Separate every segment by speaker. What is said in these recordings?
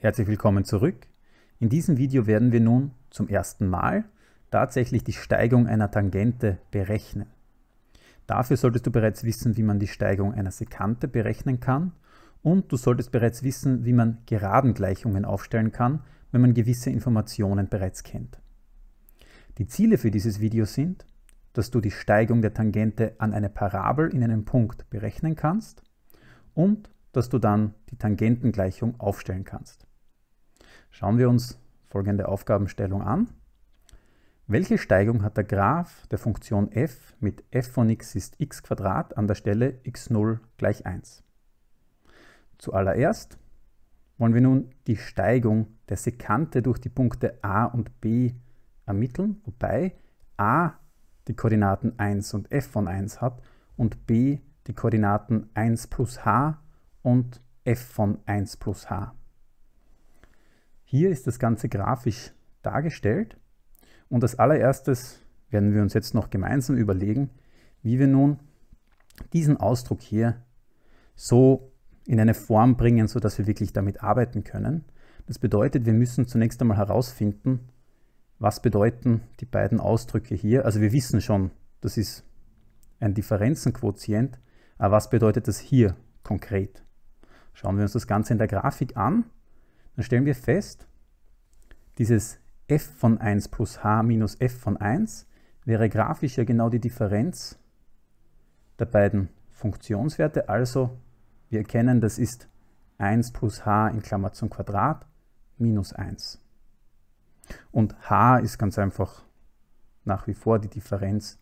Speaker 1: Herzlich willkommen zurück. In diesem Video werden wir nun zum ersten Mal tatsächlich die Steigung einer Tangente berechnen. Dafür solltest du bereits wissen, wie man die Steigung einer Sekante berechnen kann und du solltest bereits wissen, wie man Geradengleichungen aufstellen kann, wenn man gewisse Informationen bereits kennt. Die Ziele für dieses Video sind, dass du die Steigung der Tangente an eine Parabel in einem Punkt berechnen kannst und dass du dann die Tangentengleichung aufstellen kannst. Schauen wir uns folgende Aufgabenstellung an. Welche Steigung hat der Graph der Funktion f mit f von x ist x an der Stelle x0 gleich 1? Zuallererst wollen wir nun die Steigung der Sekante durch die Punkte a und b ermitteln, wobei a die Koordinaten 1 und f von 1 hat und b die Koordinaten 1 plus h und f von 1 plus h. Hier ist das Ganze grafisch dargestellt und als allererstes werden wir uns jetzt noch gemeinsam überlegen, wie wir nun diesen Ausdruck hier so in eine Form bringen, sodass wir wirklich damit arbeiten können. Das bedeutet, wir müssen zunächst einmal herausfinden, was bedeuten die beiden Ausdrücke hier. Also wir wissen schon, das ist ein Differenzenquotient, aber was bedeutet das hier konkret? Schauen wir uns das Ganze in der Grafik an dann stellen wir fest, dieses f von 1 plus h minus f von 1 wäre grafisch ja genau die Differenz der beiden Funktionswerte. Also wir erkennen, das ist 1 plus h in Klammer zum Quadrat minus 1. Und h ist ganz einfach nach wie vor die Differenz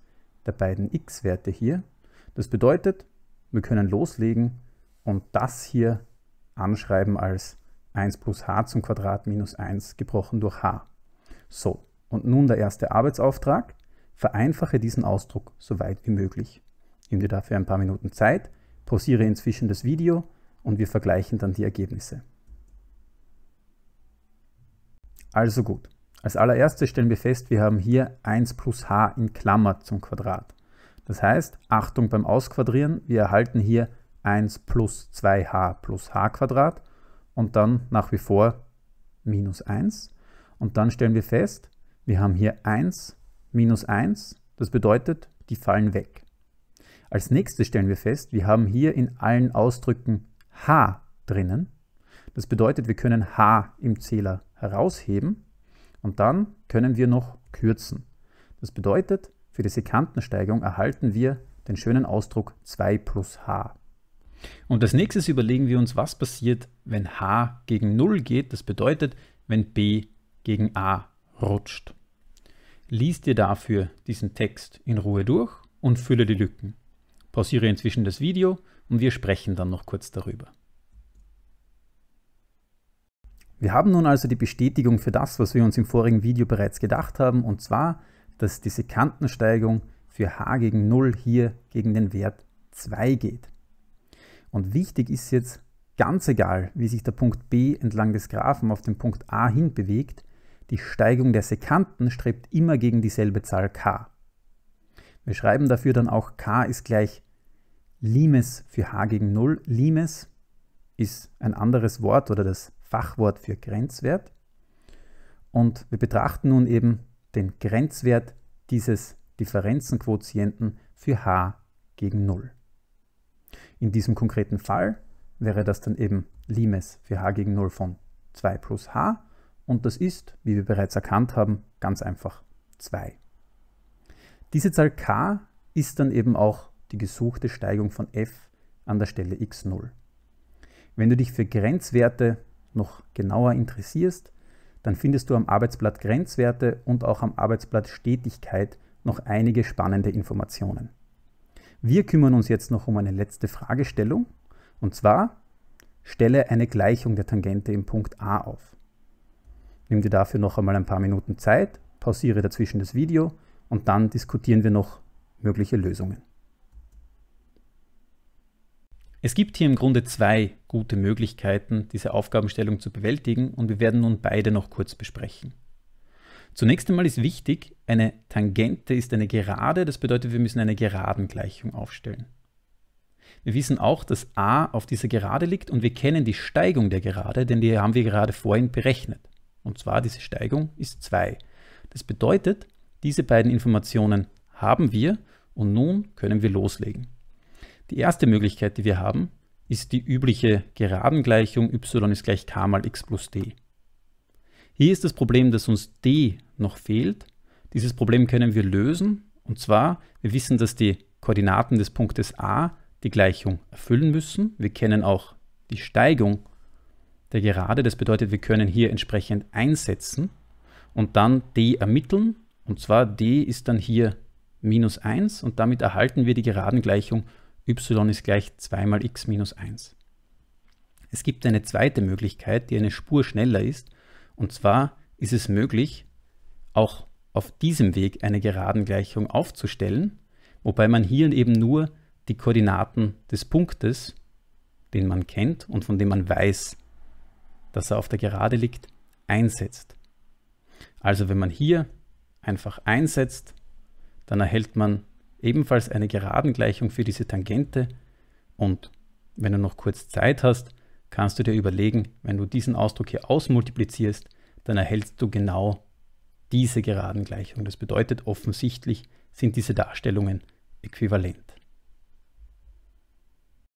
Speaker 1: der beiden x-Werte hier. Das bedeutet, wir können loslegen und das hier anschreiben als 1 plus h zum Quadrat minus 1 gebrochen durch h. So, und nun der erste Arbeitsauftrag. Vereinfache diesen Ausdruck so weit wie möglich. Nimm dir dafür ein paar Minuten Zeit, pausiere inzwischen das Video und wir vergleichen dann die Ergebnisse. Also gut, als allererstes stellen wir fest, wir haben hier 1 plus h in Klammer zum Quadrat. Das heißt, Achtung beim Ausquadrieren, wir erhalten hier 1 plus 2h plus h Quadrat und dann nach wie vor minus 1. Und dann stellen wir fest, wir haben hier 1 minus 1, das bedeutet, die fallen weg. Als nächstes stellen wir fest, wir haben hier in allen Ausdrücken h drinnen. Das bedeutet, wir können h im Zähler herausheben und dann können wir noch kürzen. Das bedeutet, für die Sekantensteigung erhalten wir den schönen Ausdruck 2 plus h. Und als nächstes überlegen wir uns, was passiert, wenn h gegen 0 geht. Das bedeutet, wenn b gegen a rutscht. Lies dir dafür diesen Text in Ruhe durch und fülle die Lücken. Pausiere inzwischen das Video und wir sprechen dann noch kurz darüber. Wir haben nun also die Bestätigung für das, was wir uns im vorigen Video bereits gedacht haben, und zwar, dass diese Kantensteigung für h gegen 0 hier gegen den Wert 2 geht. Und wichtig ist jetzt, ganz egal, wie sich der Punkt B entlang des Graphen auf den Punkt A hin bewegt, die Steigung der Sekanten strebt immer gegen dieselbe Zahl k. Wir schreiben dafür dann auch k ist gleich Limes für h gegen 0. Limes ist ein anderes Wort oder das Fachwort für Grenzwert. Und wir betrachten nun eben den Grenzwert dieses Differenzenquotienten für h gegen 0. In diesem konkreten Fall wäre das dann eben Limes für h gegen 0 von 2 plus h und das ist, wie wir bereits erkannt haben, ganz einfach 2. Diese Zahl k ist dann eben auch die gesuchte Steigung von f an der Stelle x0. Wenn du dich für Grenzwerte noch genauer interessierst, dann findest du am Arbeitsblatt Grenzwerte und auch am Arbeitsblatt Stetigkeit noch einige spannende Informationen. Wir kümmern uns jetzt noch um eine letzte Fragestellung, und zwar stelle eine Gleichung der Tangente im Punkt A auf. Nimm dir dafür noch einmal ein paar Minuten Zeit, pausiere dazwischen das Video und dann diskutieren wir noch mögliche Lösungen. Es gibt hier im Grunde zwei gute Möglichkeiten, diese Aufgabenstellung zu bewältigen und wir werden nun beide noch kurz besprechen. Zunächst einmal ist wichtig, eine Tangente ist eine Gerade, das bedeutet, wir müssen eine Geradengleichung aufstellen. Wir wissen auch, dass a auf dieser Gerade liegt und wir kennen die Steigung der Gerade, denn die haben wir gerade vorhin berechnet. Und zwar diese Steigung ist 2. Das bedeutet, diese beiden Informationen haben wir und nun können wir loslegen. Die erste Möglichkeit, die wir haben, ist die übliche Geradengleichung y ist gleich k mal x plus d. Hier ist das Problem, dass uns d noch fehlt. Dieses Problem können wir lösen. Und zwar, wir wissen, dass die Koordinaten des Punktes a die Gleichung erfüllen müssen. Wir kennen auch die Steigung der Gerade. Das bedeutet, wir können hier entsprechend einsetzen und dann d ermitteln. Und zwar d ist dann hier minus 1 und damit erhalten wir die Geradengleichung y ist gleich 2 mal x minus 1. Es gibt eine zweite Möglichkeit, die eine Spur schneller ist. Und zwar ist es möglich, auch auf diesem Weg eine Geradengleichung aufzustellen, wobei man hier eben nur die Koordinaten des Punktes, den man kennt und von dem man weiß, dass er auf der Gerade liegt, einsetzt. Also wenn man hier einfach einsetzt, dann erhält man ebenfalls eine Geradengleichung für diese Tangente und wenn du noch kurz Zeit hast, kannst du dir überlegen, wenn du diesen Ausdruck hier ausmultiplizierst, dann erhältst du genau diese geraden Gleichung. Das bedeutet, offensichtlich sind diese Darstellungen äquivalent.